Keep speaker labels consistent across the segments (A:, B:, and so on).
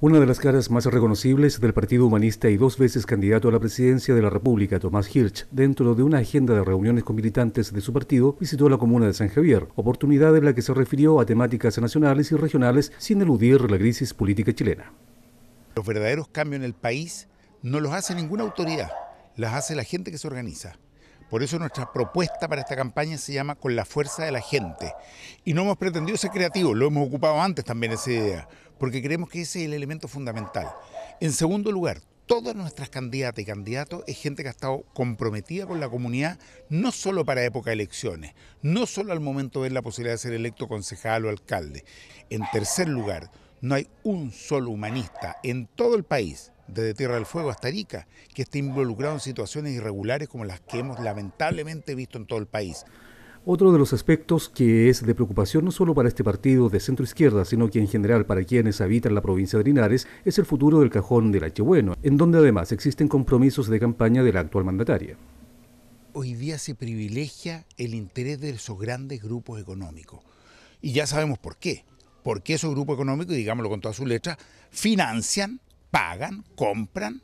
A: Una de las caras más reconocibles del Partido Humanista y dos veces candidato a la presidencia de la República, Tomás Hirsch, dentro de una agenda de reuniones con militantes de su partido, visitó la comuna de San Javier, oportunidad en la que se refirió a temáticas nacionales y regionales sin eludir la crisis política chilena.
B: Los verdaderos cambios en el país no los hace ninguna autoridad, las hace la gente que se organiza. Por eso nuestra propuesta para esta campaña se llama Con la fuerza de la gente. Y no hemos pretendido ser creativos, lo hemos ocupado antes también esa idea porque creemos que ese es el elemento fundamental. En segundo lugar, todas nuestras candidatas y candidatos es gente que ha estado comprometida con la comunidad, no solo para época de elecciones, no solo al momento de ver la posibilidad de ser electo concejal o alcalde. En tercer lugar, no hay un solo humanista en todo el país, desde Tierra del Fuego hasta Arica, que esté involucrado en situaciones irregulares como las que hemos lamentablemente visto en todo el país.
A: Otro de los aspectos que es de preocupación no solo para este partido de centro izquierda, sino que en general para quienes habitan la provincia de Linares, es el futuro del cajón del Bueno, en donde además existen compromisos de campaña de la actual mandataria.
B: Hoy día se privilegia el interés de esos grandes grupos económicos. Y ya sabemos por qué. Porque esos grupos económicos, digámoslo con toda su letra, financian, pagan, compran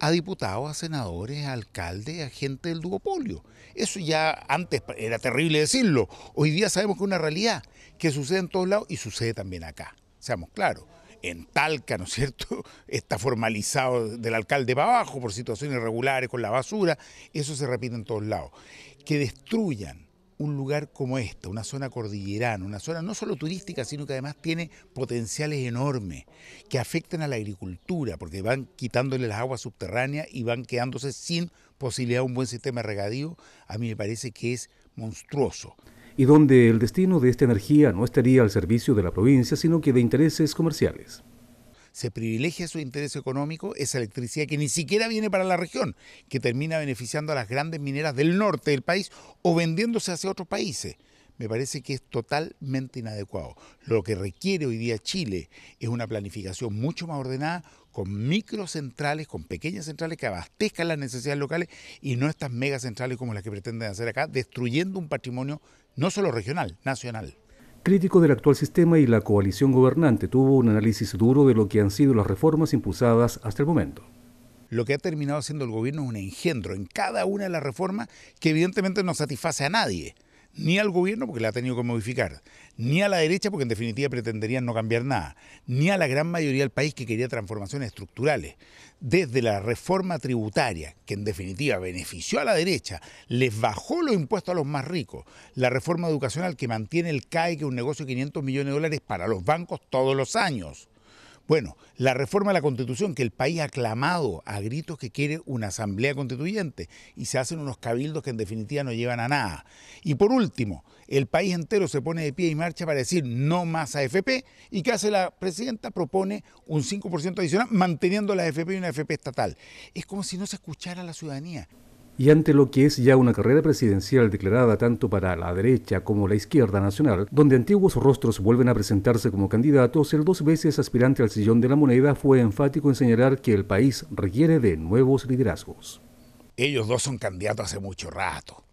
B: a diputados, a senadores, a alcaldes, a gente del duopolio. Eso ya antes era terrible decirlo. Hoy día sabemos que es una realidad que sucede en todos lados y sucede también acá. Seamos claros. En Talca, ¿no es cierto? Está formalizado del alcalde para abajo por situaciones irregulares con la basura. Eso se repite en todos lados. Que destruyan un lugar como este, una zona cordillerana, una zona no solo turística, sino que además tiene potenciales enormes que afectan a la agricultura, porque van quitándole las aguas subterráneas y van quedándose sin posibilidad de un buen sistema regadío, a mí me parece que es monstruoso.
A: Y donde el destino de esta energía no estaría al servicio de la provincia, sino que de intereses comerciales
B: se privilegia su interés económico, esa electricidad que ni siquiera viene para la región, que termina beneficiando a las grandes mineras del norte del país o vendiéndose hacia otros países. Me parece que es totalmente inadecuado. Lo que requiere hoy día Chile es una planificación mucho más ordenada, con microcentrales, con pequeñas centrales que abastezcan las necesidades locales y no estas megacentrales como las que pretenden hacer acá, destruyendo un patrimonio no solo regional, nacional
A: crítico del actual sistema y la coalición gobernante, tuvo un análisis duro de lo que han sido las reformas impulsadas hasta el momento. Lo
B: que ha terminado siendo el gobierno es un engendro en cada una de las reformas que evidentemente no satisface a nadie ni al gobierno porque la ha tenido que modificar, ni a la derecha porque en definitiva pretenderían no cambiar nada, ni a la gran mayoría del país que quería transformaciones estructurales, desde la reforma tributaria que en definitiva benefició a la derecha, les bajó los impuestos a los más ricos, la reforma educacional que mantiene el CAE que es un negocio de 500 millones de dólares para los bancos todos los años bueno, la reforma de la Constitución, que el país ha clamado a gritos que quiere una asamblea constituyente y se hacen unos cabildos que en definitiva no llevan a nada. Y por último, el país entero se pone de pie y marcha para decir no más a AFP y ¿qué hace la presidenta? Propone un 5% adicional manteniendo la AFP y una AFP estatal. Es como si no se escuchara a la ciudadanía
A: y ante lo que es ya una carrera presidencial declarada tanto para la derecha como la izquierda nacional, donde antiguos rostros vuelven a presentarse como candidatos, el dos veces aspirante al sillón de la moneda fue enfático en señalar que el país requiere de nuevos liderazgos.
B: Ellos dos son candidatos hace mucho rato.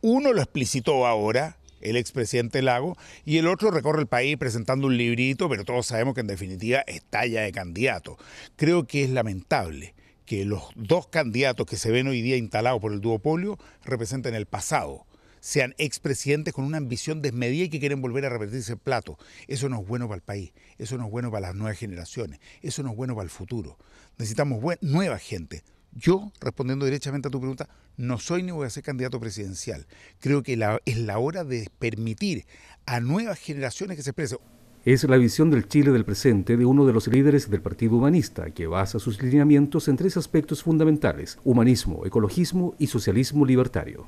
B: Uno lo explicitó ahora, el expresidente Lago, y el otro recorre el país presentando un librito, pero todos sabemos que en definitiva está ya de candidato. Creo que es lamentable que los dos candidatos que se ven hoy día instalados por el duopolio representan el pasado, sean expresidentes con una ambición desmedida y que quieren volver a repetirse el plato. Eso no es bueno para el país, eso no es bueno para las nuevas generaciones, eso no es bueno para el futuro. Necesitamos nueva gente. Yo, respondiendo directamente a tu pregunta, no soy ni voy a ser candidato presidencial. Creo que es la hora de permitir a nuevas generaciones que se expresen.
A: Es la visión del Chile del presente de uno de los líderes del Partido Humanista, que basa sus lineamientos en tres aspectos fundamentales, humanismo, ecologismo y socialismo libertario.